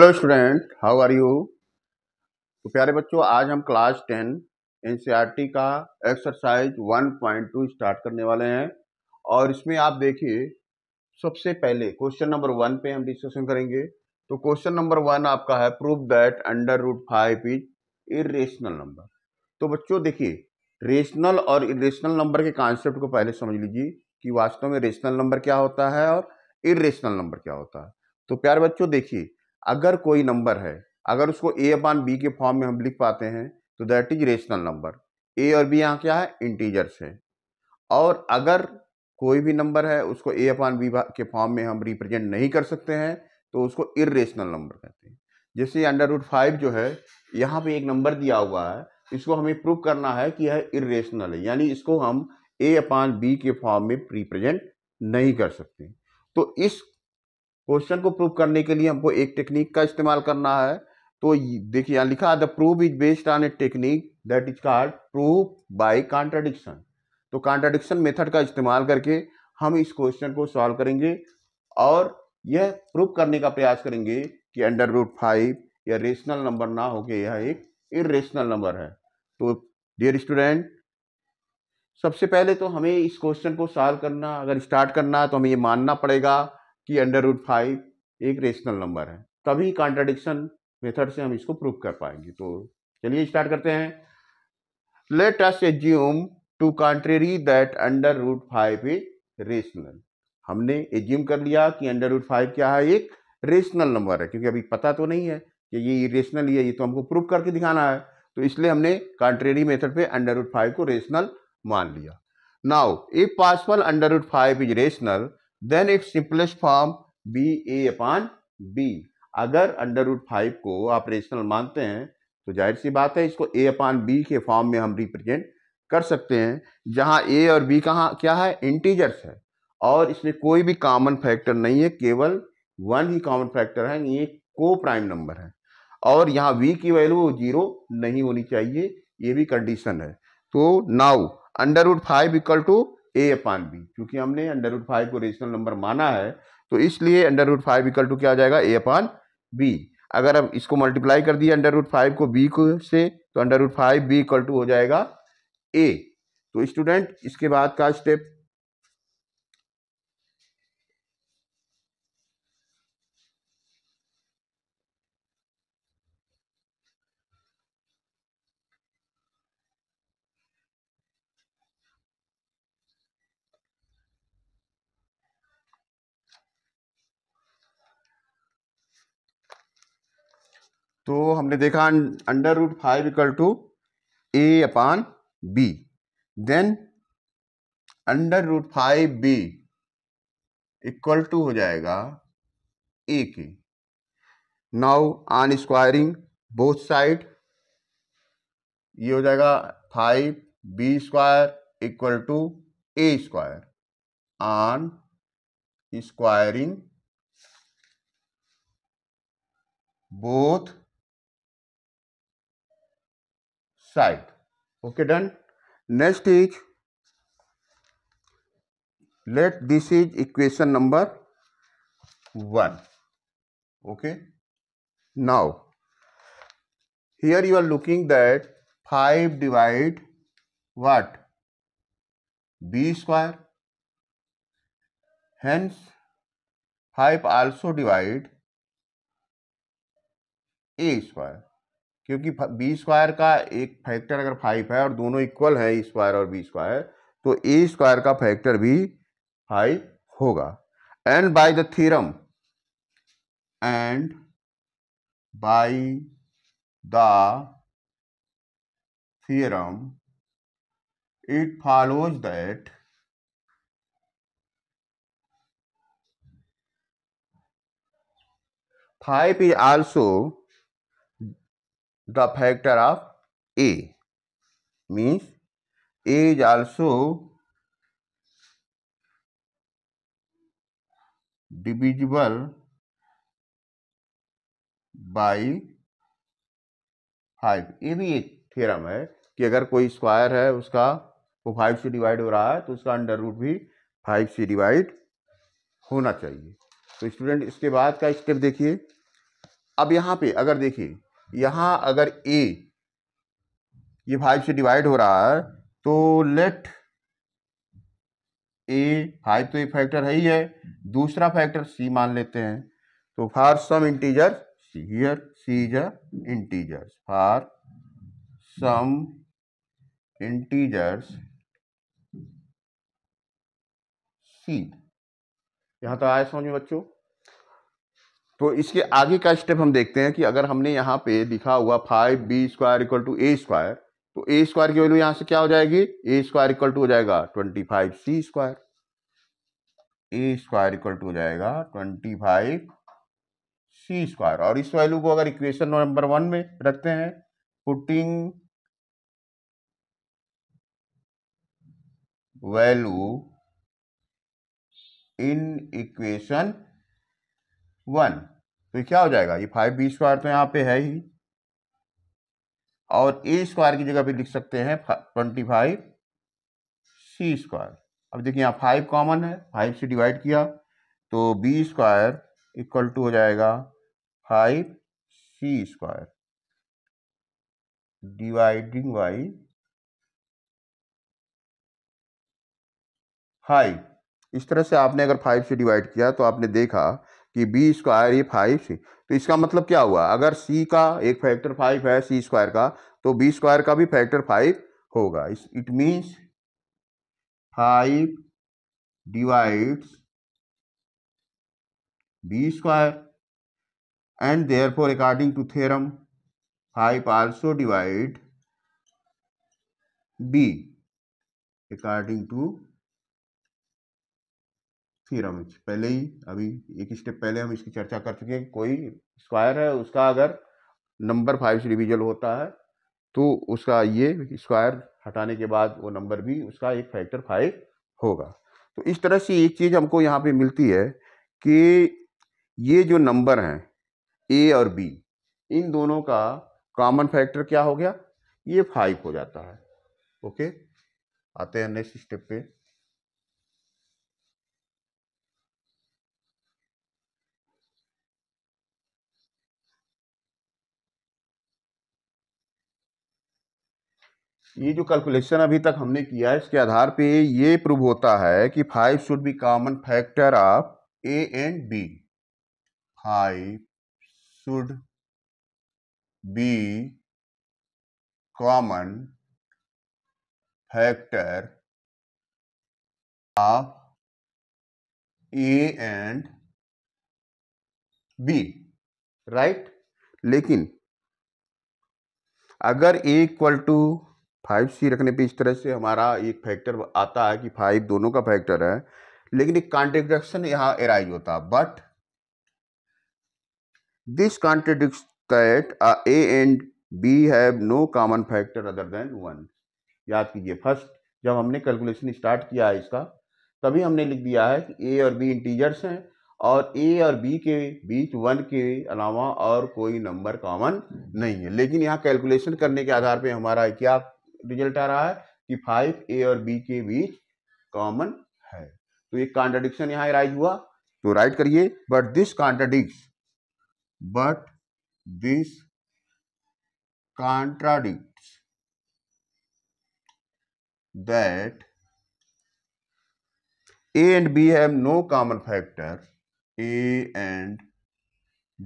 Hello student how are you तो प्यारे बच्चों आज हम क्लास टेन एन का एक्सरसाइज 1.2 स्टार्ट करने वाले हैं और इसमें आप देखिए सबसे पहले क्वेश्चन नंबर वन पे हम डिस्कशन करेंगे तो क्वेश्चन नंबर वन आपका है prove that under root five is irrational number तो बच्चों देखिए रेशनल और इेशनल नंबर के कॉन्सेप्ट को पहले समझ लीजिए कि वास्तव में रेशनल नंबर क्या होता है और इेशनल नंबर क्या होता है तो प्यारे बच्चों देखिए अगर कोई नंबर है अगर उसको ए अपान बी के फॉर्म में हम लिख पाते हैं तो that is rational number A और बी यहाँ क्या है इंटीजर्स है और अगर कोई भी नंबर है उसको ए अपान बी के फॉर्म में हम रिप्रेजेंट नहीं कर सकते हैं तो उसको इरेशनल नंबर कहते हैं जैसे अंडर रूट फाइव जो है यहाँ पे एक नंबर दिया हुआ है इसको हमें प्रूव करना है कि यह इरेशनल है यानी इसको हम ए अपान बी के फॉर्म में रिप्रेजेंट नहीं कर सकते तो इस क्वेश्चन को प्रूव करने के लिए हमको एक टेक्निक का इस्तेमाल करना है तो देखिए यहाँ लिखा the proof is based on a technique that is called proof by contradiction तो कॉन्ट्राडिक्शन मेथड का इस्तेमाल करके हम इस क्वेश्चन को सॉल्व करेंगे और यह प्रूव करने का प्रयास करेंगे कि अंडर रूट फाइव या रेशनल नंबर ना होके यह एक इरेशनल नंबर है तो डियर स्टूडेंट सबसे पहले तो हमें इस क्वेश्चन को सॉल्व करना अगर स्टार्ट करना है तो हमें ये मानना पड़ेगा कि अंडर रूट फाइव एक रेशनल नंबर है तभी कॉन्ट्राडिक्शन मेथड से हम इसको प्रूव कर पाएंगे तो चलिए स्टार्ट करते हैं let us assume to contrary that under root five is rational हमने एज्यूम कर लिया कि अंडर रूट फाइव क्या है एक रेशनल नंबर है क्योंकि अभी पता तो नहीं है कि ये रेशनल ही है ये तो हमको प्रूव करके दिखाना है तो इसलिए हमने कॉन्ट्रेरी मेथड पे अंडर रूट फाइव को रेशनल मान लिया now if possible under root five is rational then its simplest form B A upon B अगर अंडर रूट फाइव को ऑपरेशनल मानते हैं तो जाहिर सी बात है इसको ए अपान बी के फॉर्म में हम रिप्रेजेंट कर सकते हैं जहाँ ए और बी कहाँ क्या है इंटीजर्स है और इसमें कोई भी कॉमन फैक्टर नहीं है केवल वन ही कॉमन फैक्टर है ये को प्राइम नंबर है और यहाँ वी की वैल्यू जीरो नहीं होनी चाहिए ये भी कंडीशन है तो now under root five equal to A upon B क्योंकि हमने अंडर रूट फाइव को रेशनल नंबर माना है तो इसलिए under root five equal to क्या हो जाएगा ए अपान बी अगर अब इसको मल्टीप्लाई कर दिया अंडर रूट फाइव को बी को से तो under root five B equal to हो जाएगा ए तो स्टूडेंट इसके बाद का स्टेप तो हमने देखा under root five equal to A upon B then under root five B equal to हो जाएगा ए के now on squaring both side ये हो जाएगा five B square equal to A square on squaring both side okay done next is let this is equation number 1 okay now here you are looking that 5 divide what b square hence 5 also divide a square क्योंकि B square का एक factor अगर five है और दोनों equal है E square और B square तो ए स्क्वायर का फैक्टर भी फाइव होगा and by the theorem and by the theorem it follows that five is also the factor of a means a is also divisible by five ये भी एक theorem है कि अगर कोई स्क्वायर है उसका वो फाइव से डिवाइड हो रहा है तो उसका अंडर रूट भी फाइव से डिवाइड होना चाहिए तो स्टूडेंट इसके बाद का स्टेप देखिए अब यहाँ पे अगर देखिए यहाँ अगर ए ये फाइव से डिवाइड हो रहा है तो लेट ए फाइव तो एक फैक्टर है ही है दूसरा फैक्टर सी मान लेते हैं तो for some integer C here C is a integers for some integers C यहां तो आए समझ में बच्चों तो इसके आगे का स्टेप हम देखते हैं कि अगर हमने यहाँ पे लिखा हुआ five B square equal to A square तो ए स्क्वायर की वैल्यू यहाँ से क्या हो जाएगी ए स्क्वायर इक्वल टू हो जाएगा twenty five C square A square equal to हो जाएगा ट्वेंटी फाइव सी स्क्वायर और इस वैल्यू को अगर इक्वेशन नंबर वन में रखते हैं putting value in equation one तो क्या हो जाएगा ये फाइव बी स्क्वायर तो यहाँ पे है ही और ए स्क्वायर की जगह पे लिख सकते हैं ट्वेंटी फाइव सी स्क्वायर अब देखिए यहाँ फाइव कॉमन है फाइव से डिवाइड किया तो बी स्क्वायर इक्वल टू हो जाएगा five C square dividing by five इस तरह से आपने अगर फाइव से डिवाइड किया तो आपने देखा कि बी स्क्वायर ये फाइव सी तो इसका मतलब क्या हुआ अगर सी का एक फैक्टर फाइव है सी स्क्वायर का तो बी स्क्वायर का भी फैक्टर फाइव होगा it means five divides B square and therefore according to theorem five also divide B according to theorem पहले ही अभी एक स्टेप पहले हम इसकी चर्चा कर चुके हैं कोई स्क्वायर है उसका अगर नंबर फाइव से डिविजल होता है तो उसका ये स्क्वायर हटाने के बाद वो नंबर भी उसका एक फैक्टर फाइव होगा तो इस तरह से एक चीज़ हमको यहाँ पे मिलती है कि ये जो नंबर हैं ए और बी इन दोनों का कॉमन फैक्टर क्या हो गया ये फाइव हो जाता है ओके आते हैं नेक्स्ट स्टेप पे ये जो कैलकुलेशन अभी तक हमने किया है इसके आधार पे ये प्रूव होता है कि five should be common factor of A and B five should be common factor of A and B right लेकिन अगर A equal to five C रखने पे इस तरह से हमारा एक फैक्टर आता है कि फाइव दोनों का फैक्टर है लेकिन एक कॉन्ट्रेडिक्शन यहाँ एराइज होता but this contradicts that A and B have no common factor other than one याद कीजिए फर्स्ट जब हमने कैलकुलेशन स्टार्ट किया है इसका तभी हमने लिख दिया है कि ए और बी इंटीजर्स हैं और ए और बी के बीच वन के अलावा और कोई नंबर कॉमन नहीं है लेकिन यहाँ कैलकुलेशन करने के आधार पे हमारा क्या रिजल्ट आ रहा है कि फाइव ए और बी के बीच कॉमन है तो एक कॉन्ट्राडिक्शन यहाँ राइज हुआ तो राइट करिए but this contradicts but this contradicts that A and B have no common factor A and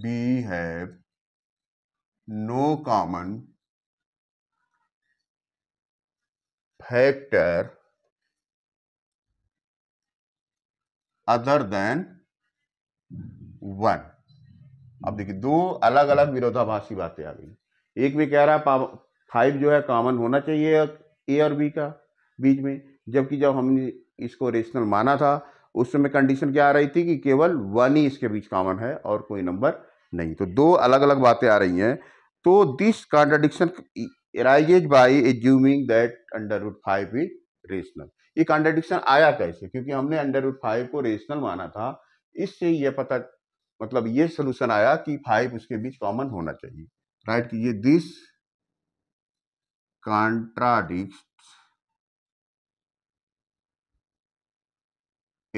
B have no common factor other than one अब देखिए दो अलग अलग विरोधाभासी बातें आ गई एक में कह रहा है फाइव जो है कॉमन होना चाहिए ए और बी का बीच में जबकि जब हमने इसको रेशनल माना था उस समय कंडीशन क्या आ रही थी कि केवल वन ही इसके बीच कॉमन है और कोई नंबर नहीं तो दो अलग अलग बातें आ रही हैं तो this contradiction arises by assuming that under root five is rational ये कॉन्ट्रेडिक्शन आया कैसे क्योंकि हमने अंडर रूट फाइव को रेशनल माना था इससे ये पता मतलब ये सोल्यूशन आया कि फाइव उसके बीच कॉमन होना चाहिए राइट right? ये this contradicts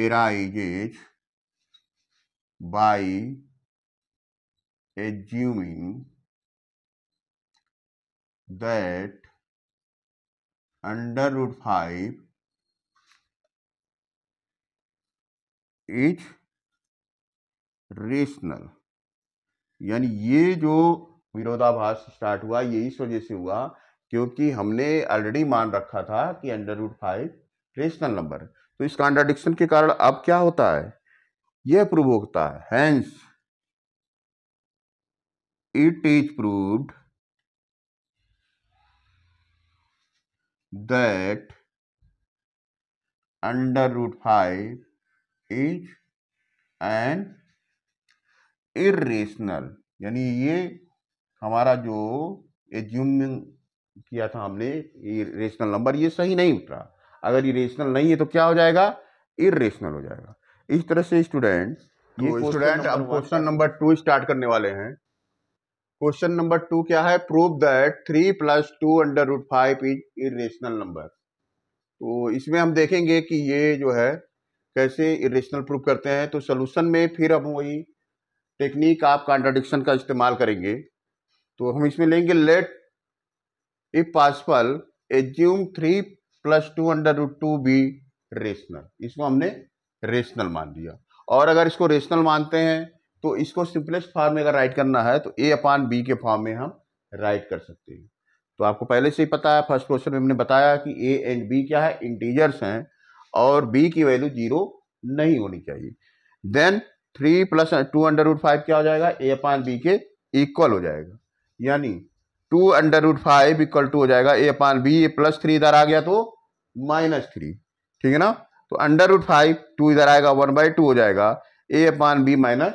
arises by assuming that under root 5 is rational यानी ये जो विरोधाभास स्टार्ट हुआ ये इस वजह से हुआ क्योंकि हमने ऑलरेडी मान रखा था कि under root five rational number तो इस कॉन्ट्राडिक्शन के कारण अब क्या होता है यह प्रूव होता है hence it is proved that under root 5 is an irrational यानी ये हमारा जो एज्यूमिंग किया था हमने रेशनल नंबर ये सही नहीं उतरा अगर ये रेशनल नहीं है तो क्या हो जाएगा इरेशनल हो जाएगा इस तरह से स्टूडेंट तो ये स्टूडेंट अब क्वेश्चन नंबर टू स्टार्ट करने वाले हैं क्वेश्चन नंबर टू क्या है prove that three plus two under root five is irrational number तो इसमें हम देखेंगे कि ये जो है कैसे इरेशनल प्रूव करते हैं तो सोल्यूशन में फिर हम वही टेक्निक आप कॉन्ट्राडिक्शन का इस्तेमाल करेंगे तो हम इसमें लेंगे let if possible assume three plus two under root two be rational इसको हमने रेशनल मान दिया और अगर इसको रेशनल मानते हैं तो इसको सिंपलेस्ट फॉर्म में अगर राइट करना है तो ए अपान बी के फॉर्म में हम राइट कर सकते हैं तो आपको पहले से ही पता है फर्स्ट क्वेश्चन में हमने बताया कि ए एंड बी क्या है इंटीजर्स हैं और बी की वैल्यू जीरो नहीं होनी चाहिए then three plus two under root five क्या हो जाएगा ए अपान बी के इक्वल हो जाएगा यानी two under root five equal to हो जाएगा A upon B plus three इधर आ गया तो माइनस थ्री ठीक है ना तो अंडर रूट फाइव टू इधर आएगा वन बाई टू हो जाएगा A upon B minus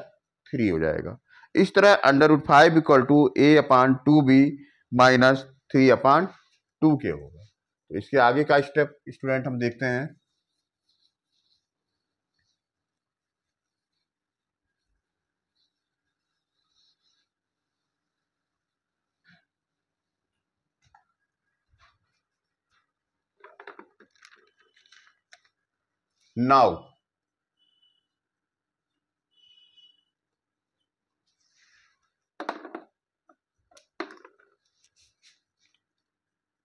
three हो जाएगा इस तरह under root five equal to A upon two B minus three upon two के होगा तो इसके आगे का स्टेप स्टूडेंट हम देखते हैं now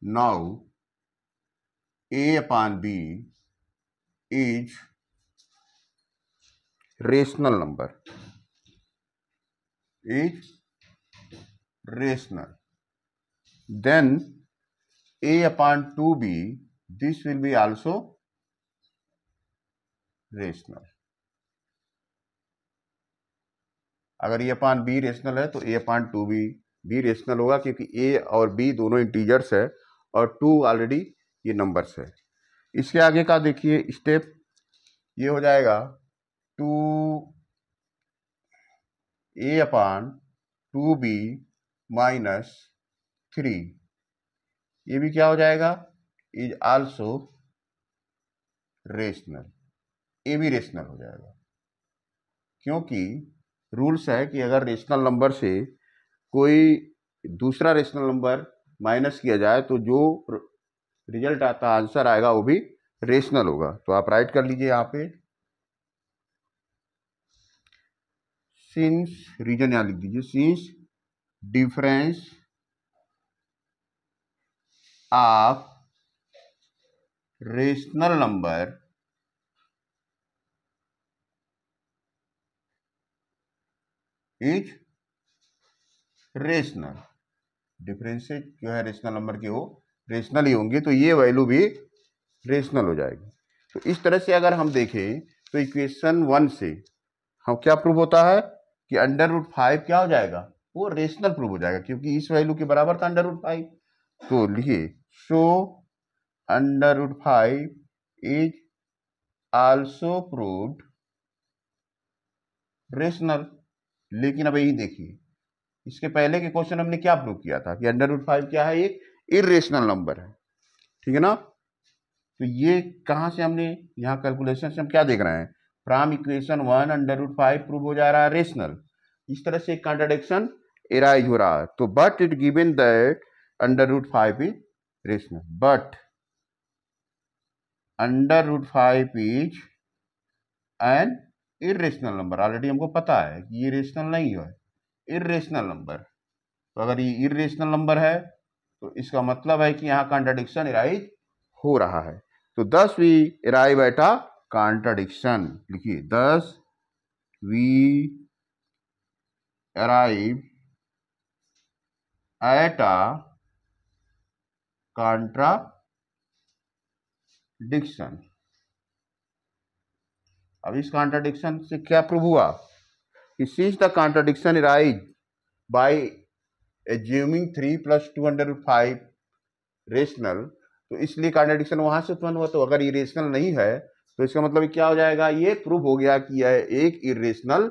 Now, A upon B is rational number is rational then a upon 2b this will be also rational अगर ए अपान बी रेशनल है तो A upon two B B rational होगा क्योंकि ए और B दोनों इंटीजर्स है और to already ये नंबर्स है इसके आगे का देखिए स्टेप ये हो जाएगा टू ए upon two B minus three ये भी क्या हो जाएगा इज आल्सो रेशनल ए भी रेशनल हो जाएगा क्योंकि रूल्स है कि अगर रेशनल नंबर से कोई दूसरा रेशनल नंबर माइनस किया जाए तो जो रिजल्ट आता आंसर आएगा वो भी रेशनल होगा तो आप राइट कर लीजिए यहाँ पे सिंस रीजन यहाँ लिख दीजिए since difference of rational number is rational differences जो है रेशनल नंबर के वो रेशनल ही होंगे तो ये वैल्यू भी रेशनल हो जाएगी तो इस तरह से अगर हम देखें तो इक्वेशन वन से हम क्या प्रूव होता है कि अंडर रूट फाइव क्या हो जाएगा वो रेशनल प्रूव हो जाएगा क्योंकि इस वैल्यू के बराबर था अंडर रूट फाइव तो लिखिए so under root five is also proved rational लेकिन अब यही देखिए इसके पहले के क्वेश्चन हमने क्या प्रूव किया था कि अंडर रूट फाइव क्या है एक इरेशनल नंबर है ठीक है ना तो ये कहाँ से हमने यहाँ कैलकुलेशन से हम क्या देख रहे हैं from equation one under root five prove हो जा रहा है रेशनल इस तरह से कॉन्ट्रोडिक्शन एराइज हो रहा है तो but it given that under root five is rational but under root five is an irrational number already हमको पता है कि ये रेशनल नहीं है इेशनल नंबर तो अगर ये इेशनल नंबर है तो इसका मतलब है कि यहाँ कॉन्ट्राडिक्शन इराइज हो रहा है तो thus we arrive at a contradiction लिखिए दस we arrive at a contradiction अब इस कॉन्ट्राडिक्शन से क्या प्रूव हुआ कि sees the contradiction rise by assuming three plus two hundred five rational तो इसलिए कॉन्ट्रोडिक्शन वहाँ से उत्पन्न हुआ तो अगर इरेशनल नहीं है तो इसका मतलब क्या हो जाएगा ये प्रूव हो गया कि यह एक इरेशनल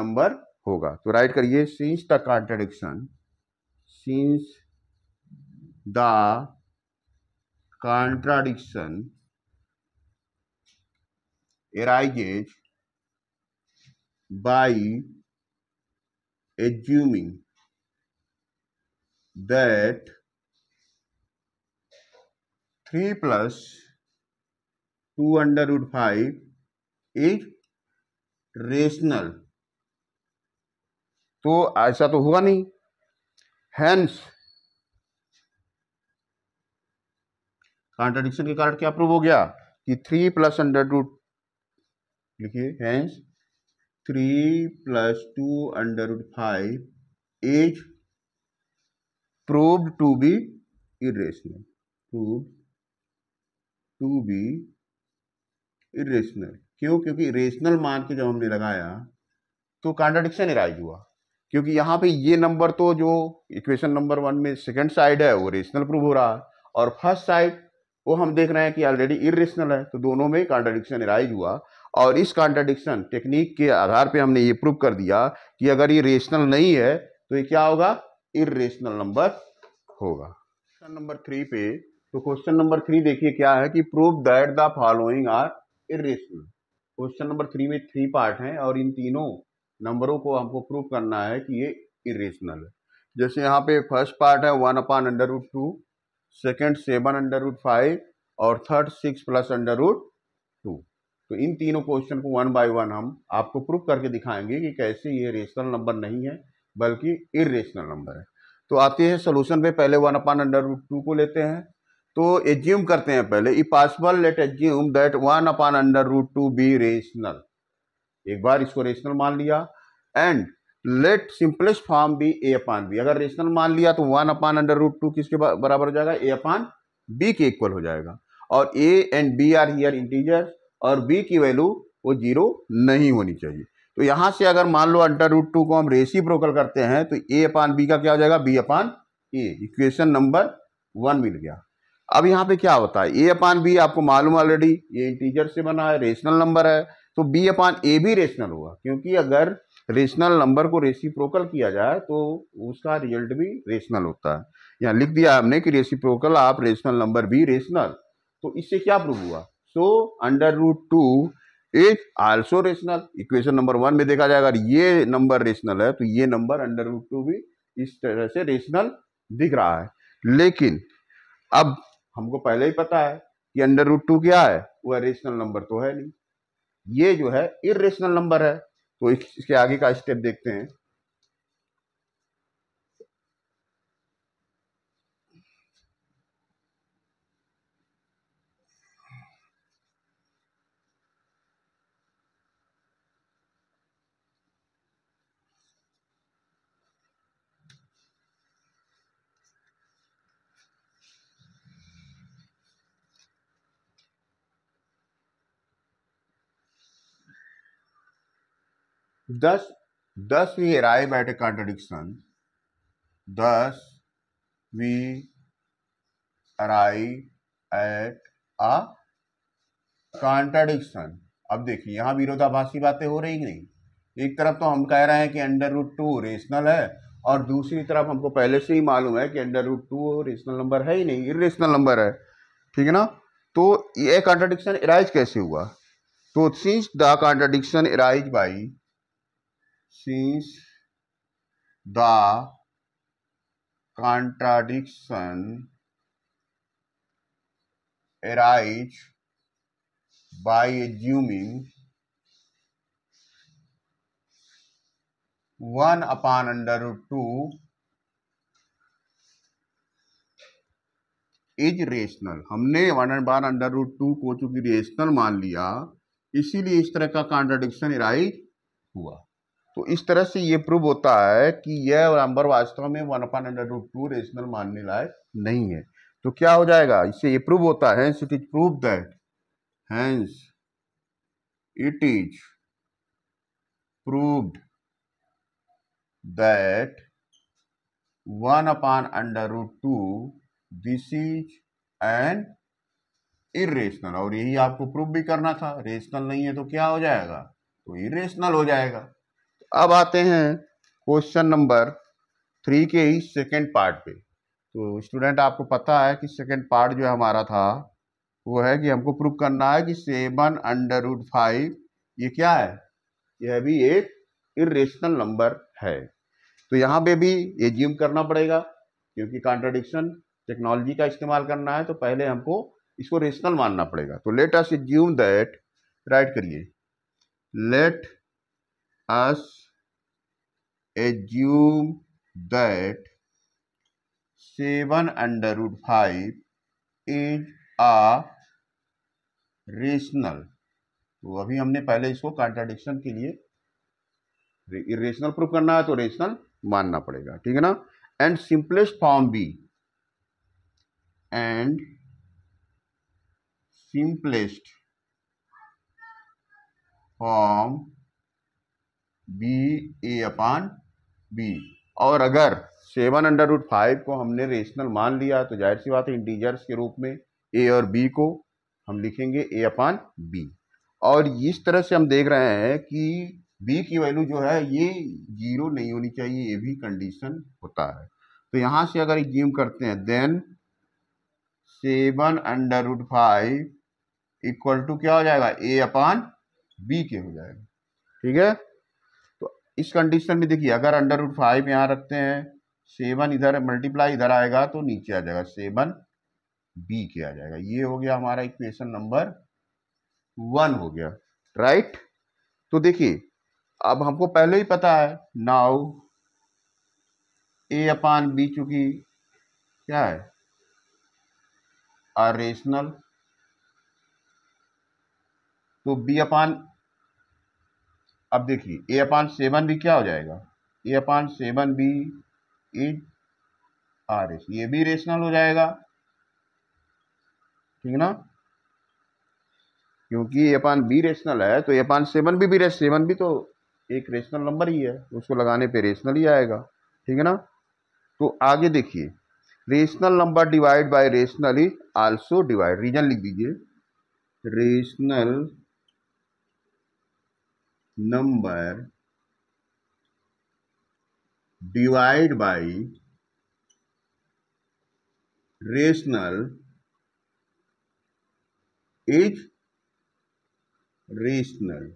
नंबर होगा तो राइट करिए since the contradiction since the contradiction arises by assuming that 3 plus 2 under root 5 is rational तो ऐसा तो हुआ नहीं हैंस कॉन्ट्रडिक्शन के कारण क्या प्रूव हो गया कि थ्री प्लस अंडर रूट लिखिए hence three plus two under root five is prove to be irrational two to be irrational क्यों क्योंकि रेशनल मान के जब हमने लगाया तो कॉन्ट्राडिक्शन इराइज हुआ क्योंकि यहाँ पे ये नंबर तो जो इक्वेशन नंबर वन में सेकंड साइड है वो रेशनल प्रूव हो रहा है और फर्स्ट साइड वो हम देख रहे हैं कि ऑलरेडी इरेशनल है तो दोनों में कॉन्ट्राडिक्शन इराइज हुआ और इस कॉन्ट्राडिक्शन टेक्निक के आधार पे हमने ये प्रूव कर दिया कि अगर ये रेशनल नहीं है तो ये क्या होगा इेशनल नंबर होगा क्वेश्चन नंबर थ्री पे तो क्वेश्चन नंबर थ्री देखिए क्या है कि prove that the following are irrational question number three में थ्री पार्ट हैं और इन तीनों नंबरों को हमको प्रूव करना है कि ये इेशनल है जैसे यहाँ पे फर्स्ट पार्ट है one upon under root two second seven under root five और third six plus under root two तो इन तीनों क्वेश्चन को वन बाय वन हम आपको प्रूव करके दिखाएंगे कि कैसे ये रेशनल नंबर नहीं है बल्कि इरेशनल नंबर है तो आते हैं सोल्यूशन पे पहले one upon under root two को लेते हैं तो एज्यूम करते हैं पहले if possible let assume that one upon under root two be rational एक बार इसको रेशनल मान लिया and let simplest form B A upon B अगर रेशनल मान लिया तो one upon under root two किसके बराबर हो जाएगा ए अपान बी के इक्वल हो जाएगा और A and B are here integers और बी की वैल्यू वो जीरो नहीं होनी चाहिए तो यहाँ से अगर मान लो अंडर रूट टू को हम रेसी प्रोकल करते हैं तो ए अपान बी का क्या हो जाएगा B upon A equation number one मिल गया अब यहाँ पे क्या होता है ए अपान बी आपको मालूम ऑलरेडी ये इंटीजर से बना है रेशनल नंबर है तो बी अपान ए भी रेशनल हुआ क्योंकि अगर रेशनल नंबर को प्रोकल किया जाए तो उसका रिजल्ट भी रेशनल होता है यहाँ लिख दिया हमने कि प्रोकल आप रेशनल नंबर भी रेशनल तो इससे क्या प्रूव हुआ so under root two is also rational equation number one में देखा जाएगा अगर ये नंबर रेशनल है तो ये नंबर अंडर रूट टू भी इस तरह से रेशनल दिख रहा है लेकिन अब हमको पहले ही पता है कि अंडर रूट टू क्या है वह रेशनल नंबर तो है नहीं ये जो है इरेशनल नंबर है तो इसके आगे का स्टेप देखते हैं Thus, thus we arrive at a contradiction. Thus, we arrive at a contradiction. अब देखिए यहाँ विरोधाभासी बातें हो रही नहीं एक तरफ तो हम कह रहे हैं कि अंडर रूट टू रेशनल है और दूसरी तरफ हमको पहले से ही मालूम है कि under root two rational number है ही नहीं इरेशनल नंबर है ठीक है ना तो ये कॉन्ट्रडिक्शन इराइज कैसे हुआ तो since the contradiction arise by since the contradiction arise by assuming one upon under root 2 is rational हमने वन एंड बार अंडर रूट टू को चूंकि रेशनल मान लिया इसीलिए इस तरह का कॉन्ट्राडिक्शन इराइज हुआ तो इस तरह से ये प्रूव होता है कि यह नंबर वास्तव में one upon hundred root two rational मानने लायक नहीं है तो क्या हो जाएगा इससे ये प्रूव होता है it is prove that hence it is proved that one upon under root two this is an irrational और यही आपको प्रूव भी करना था रेशनल नहीं है तो क्या हो जाएगा तो इरेशनल हो जाएगा अब आते हैं क्वेश्चन नंबर थ्री के ही सेकेंड पार्ट पे तो स्टूडेंट आपको पता है कि सेकेंड पार्ट जो हमारा था वो है कि हमको प्रूव करना है कि सेवन अंडर रूट फाइव ये क्या है यह भी एक इेशनल नंबर है तो यहाँ पे भी एज्यूम करना पड़ेगा क्योंकि कॉन्ट्रडिक्शन टेक्नोलॉजी का इस्तेमाल करना है तो पहले हमको इसको रेशनल मानना पड़ेगा तो let us assume that right करिए let us assume that seven under root five is a rational तो अभी हमने पहले इसको कॉन्ट्राडिक्शन के लिए रेशनल प्रूफ करना है तो रेशनल मानना पड़ेगा ठीक है ना and simplest form be and simplest form B A upon B और अगर सेवन अंडर रूट फाइव को हमने रेशनल मान लिया तो जाहिर सी बात है इंटीजर्स के रूप में ए और बी को हम लिखेंगे ए अपान बी और इस तरह से हम देख रहे हैं कि बी की वैल्यू जो है ये जीरो नहीं होनी चाहिए ये भी कंडीशन होता है तो यहाँ से अगर गेम करते हैं then seven under root five equal to क्या हो जाएगा ए अपान बी के हो जाएगा ठीक है इस कंडीशन में देखिए अगर अंडर रूट फाइव यहाँ रखते हैं सेवन इधर मल्टीप्लाई इधर आएगा तो नीचे आ जाएगा सेवन बी के आ जाएगा ये हो गया हमारा इक्वेशन नंबर वन हो गया राइट तो देखिए अब हमको पहले ही पता है नाउ ए अपान बी चूंकि क्या है आर रेशनल तो बी अपान अब देखिए ए अपान सेवन भी क्या हो जाएगा A upon seven B at are as ये भी रेशनल हो जाएगा ठीक है ना क्योंकि ए अपान बी रेशनल है तो ए अपान सेवन भी भी सेवन भी तो एक रेशनल नंबर ही है उसको लगाने पे रेशनल ही आएगा ठीक है ना तो आगे देखिए rational number divide by rational is also divide reason लिख दीजिए rational number divide by rational is rational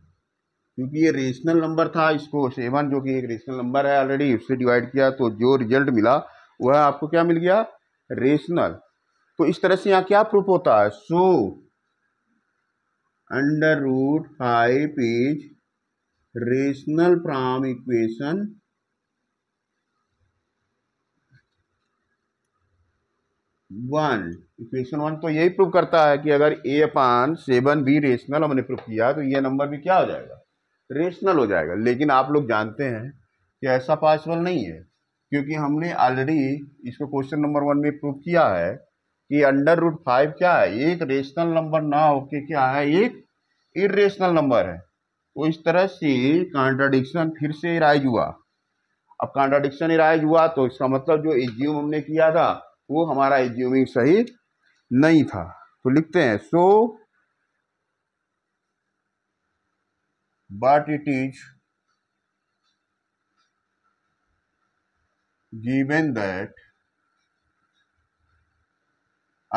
क्योंकि ये रेशनल नंबर था इसको सेवन जो कि एक रेशनल नंबर है ऑलरेडी उससे डिवाइड किया तो जो रिजल्ट मिला वह आपको क्या मिल गया रेशनल तो इस तरह से यहाँ क्या प्रूफ होता है so under root five is rational from equation one equation one तो यही प्रूव करता है कि अगर A upon seven B rational हमने प्रूव किया तो ये नंबर भी क्या हो जाएगा रेशनल हो जाएगा लेकिन आप लोग जानते हैं कि ऐसा पॉसिबल नहीं है क्योंकि हमने ऑलरेडी इसको क्वेश्चन नंबर वन में प्रूव किया है कि अंडर रूट फाइव क्या है एक रेशनल नंबर ना होके क्या है एक इरेशनल नंबर है तो इस तरह से कॉन्ट्राडिक्शन फिर से इराइज हुआ अब कॉन्ट्राडिक्शन इराइज हुआ तो इसका मतलब जो एज्यूम हमने किया था वो हमारा एज्यूमिंग सही नहीं था तो लिखते हैं so but it is given that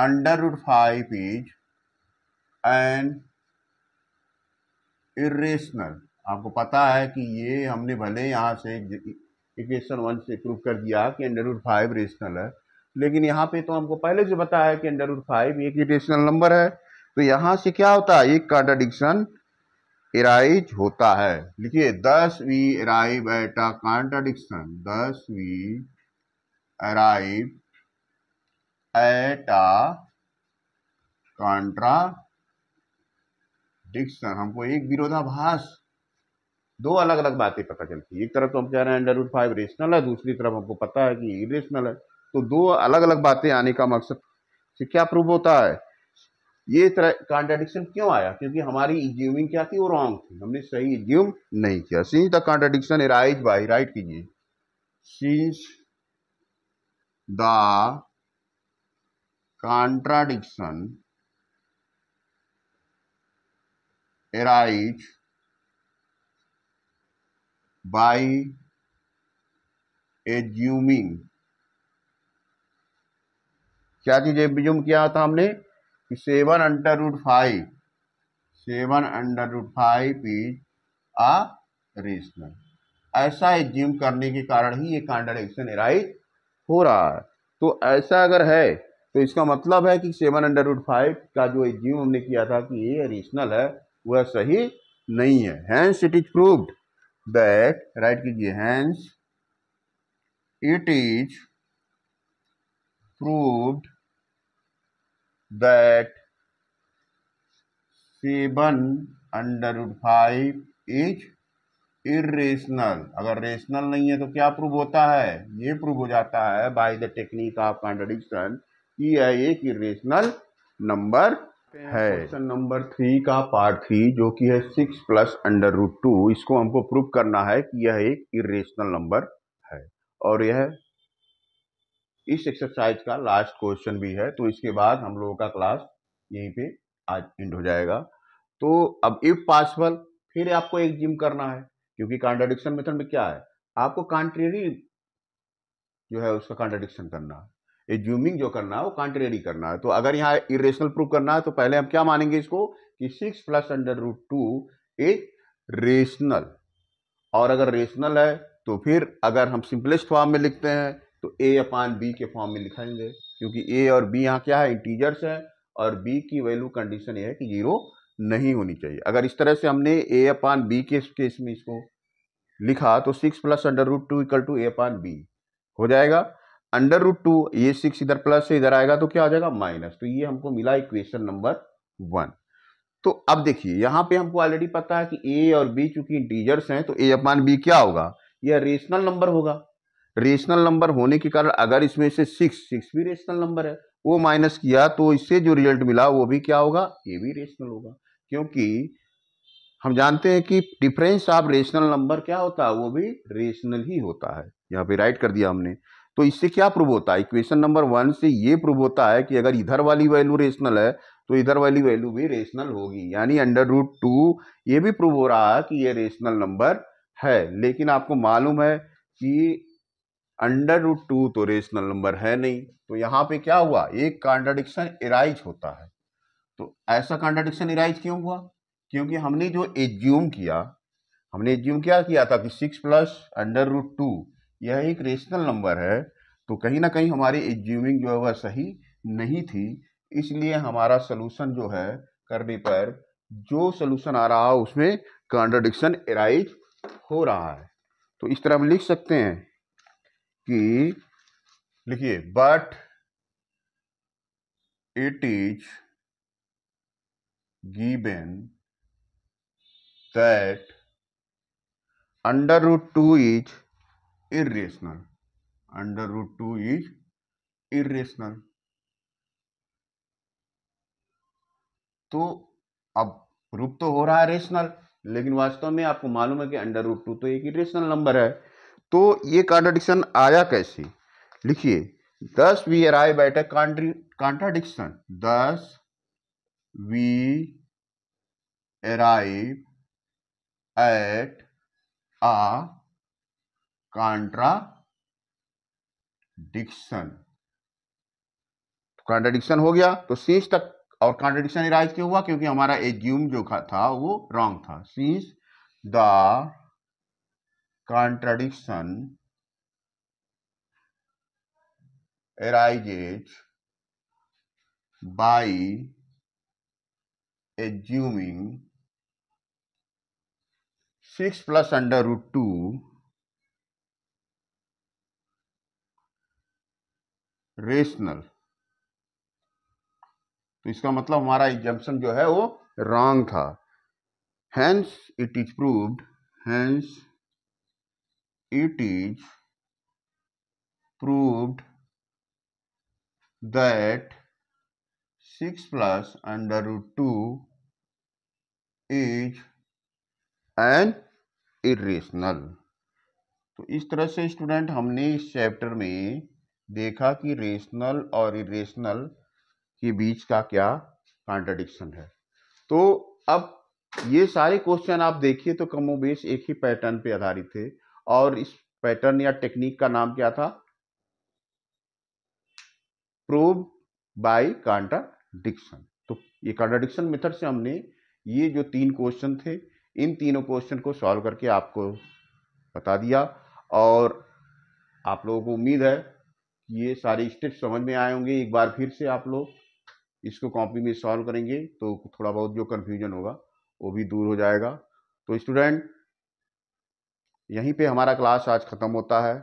under root five is and irrational आपको पता है कि ये हमने भले यहाँ से इक्वेशन वन से प्रूव कर दिया कि अंडर रूट फाइव रेशनल है लेकिन यहाँ पे तो हमको पहले से पता है कि अंडर रूट फाइव एक रेशनल नंबर है तो यहाँ से क्या होता है एक कॉन्ट्राडिक्शन एराइज होता है लिखिए दस we arrive at a contradiction दस we arrive at a contradiction हमको एक विरोधाभास दो अलग अलग बातें पता चलती है एक तरफ तो हम कह रहे हैं अंडर रूट फाइव रेशनल है दूसरी तरफ हमको पता है कि इरेशनल है तो दो अलग अलग बातें आने का मकसद से क्या प्रूव होता है ये तरह कॉन्ट्राडिक्शन क्यों आया क्योंकि हमारी इज्यूमिंग क्या थी वो रॉन्ग थी हमने सही इज्यूम नहीं किया सी the contradiction rise by right कीजिए सीज the contradiction arise by assuming क्या चीज एज्यूम किया था हमने कि seven under root five seven under root five is a rational ऐसा एज्यूम करने के कारण ही ये कॉन्ट्राडिक्शन एराइज हो रहा है तो ऐसा अगर है तो इसका मतलब है कि सेवन अंडर रूट फाइव का जो एज्यूम हमने किया था कि ये रेशनल है वह सही नहीं है hence it is proved that right कीजिए hence it is proved that seven under root five is irrational अगर रेशनल नहीं है तो क्या प्रूव होता है ये प्रूव हो जाता है by the technique of contradiction कि यह एक इरेशनल नंबर करते हैं क्वेश्चन नंबर थ्री का पार्ट थ्री जो कि है six plus under root two इसको हमको प्रूव करना है कि यह एक इरेशनल नंबर है और यह इस एक्सरसाइज का लास्ट क्वेश्चन भी है तो इसके बाद हम लोगों का क्लास यहीं पे आज एंड हो जाएगा तो अब इफ पॉसिबल फिर आपको एक जिम करना है क्योंकि कॉन्ट्राडिक्शन मेथड में क्या है आपको कॉन्ट्रेरी जो है उसका कॉन्ट्राडिक्शन करना है एज्यूमिंग जो करना है वो कॉन्ट्रेरी करना है तो अगर यहाँ इरेशनल प्रूव करना है तो पहले हम क्या मानेंगे इसको कि six plus under root two is rational और अगर रेशनल है तो फिर अगर हम सिंपलेस्ट फॉर्म में लिखते हैं तो ए अपान बी के फॉर्म में लिखाएंगे क्योंकि ए और बी यहाँ क्या है इंटीजर्स हैं और बी की वैल्यू कंडीशन ये है कि जीरो नहीं होनी चाहिए अगर इस तरह से हमने ए अपान बी के केस में इसको लिखा तो six plus under root two equal to A upon b हो जाएगा अंडर रूट टू ये सिक्स इधर प्लस से इधर आएगा तो क्या आ जाएगा माइनस तो ये हमको मिला इक्वेशन नंबर वन तो अब देखिए यहाँ पे हमको ऑलरेडी पता है कि ए और बी चूंकि इंटीजर्स हैं तो ए अपान बी क्या होगा यह रेशनल नंबर होगा रेशनल नंबर होने के कारण अगर इसमें से सिक्स सिक्स भी रेशनल नंबर है वो माइनस किया तो इससे जो रिजल्ट मिला वो भी क्या होगा ए भी रेशनल होगा क्योंकि हम जानते हैं कि डिफरेंस ऑफ रेशनल नंबर क्या होता है वो भी रेशनल ही होता है यहाँ पे राइट कर दिया हमने तो इससे क्या प्रूव होता है इक्वेशन नंबर वन से ये प्रूव होता है कि अगर इधर वाली वैल्यू रेशनल है तो इधर वाली वैल्यू भी रेशनल होगी यानी अंडर रूट टू ये भी प्रूव हो रहा है कि ये रेशनल नंबर है लेकिन आपको मालूम है कि अंडर रूट टू तो रेशनल नंबर है नहीं तो यहाँ पे क्या हुआ एक कॉन्ट्राडिक्शन इराइज होता है तो ऐसा कॉन्ट्राडिक्शन इराइज क्यों हुआ क्योंकि हमने जो एज्यूम किया हमने एज्यूम क्या किया था कि six plus under root two यह एक रेशनल नंबर है तो कहीं ना कहीं हमारी एज्यूमिंग जो है वह सही नहीं थी इसलिए हमारा सोल्यूशन जो है करने पर जो सोल्यूशन आ रहा है उसमें कॉन्ट्रडिक्शन एराइज हो रहा है तो इस तरह हम लिख सकते हैं कि लिखिए but it is given that under root two is irrational under root 2 is irrational तो अब रूप तो हो रहा है रेशनल लेकिन वास्तव में आपको मालूम है कि अंडर रूट टू तो एक रेशनल नंबर है तो ये कॉन्ट्राडिक्शन आया कैसे लिखिए दस वी अराइव एट कॉन्ट्राडिक्शन दस we arrive at a contradiction contradiction हो गया तो सीस तक और कॉन्ट्राडिक्शन इराइज क्यों हुआ क्योंकि हमारा एज्यूम जो था वो रॉन्ग था सीस the contradiction arises by assuming six plus under root two rational तो इसका मतलब हमारा एग्जाम्पन जो है वो रॉन्ग था hence it is proved hence it is proved that six plus under root two is an irrational तो इस तरह से स्टूडेंट हमने इस चैप्टर में देखा कि रेशनल और इरेशनल के बीच का क्या कॉन्ट्रडिक्शन है तो अब ये सारे क्वेश्चन आप देखिए तो कमोबेश एक ही पैटर्न पे आधारित थे और इस पैटर्न या टेक्निक का नाम क्या था प्रूव बाय कॉन्ट्राडिक्शन तो ये कॉन्ट्राडिक्शन मेथड से हमने ये जो तीन क्वेश्चन थे इन तीनों क्वेश्चन को सॉल्व करके आपको बता दिया और आप लोगों को उम्मीद है ये सारे स्टेप समझ में आए होंगे एक बार फिर से आप लोग इसको कॉपी में सॉल्व करेंगे तो थोड़ा बहुत जो कन्फ्यूजन होगा वो भी दूर हो जाएगा तो स्टूडेंट यहीं पे हमारा क्लास आज ख़त्म होता है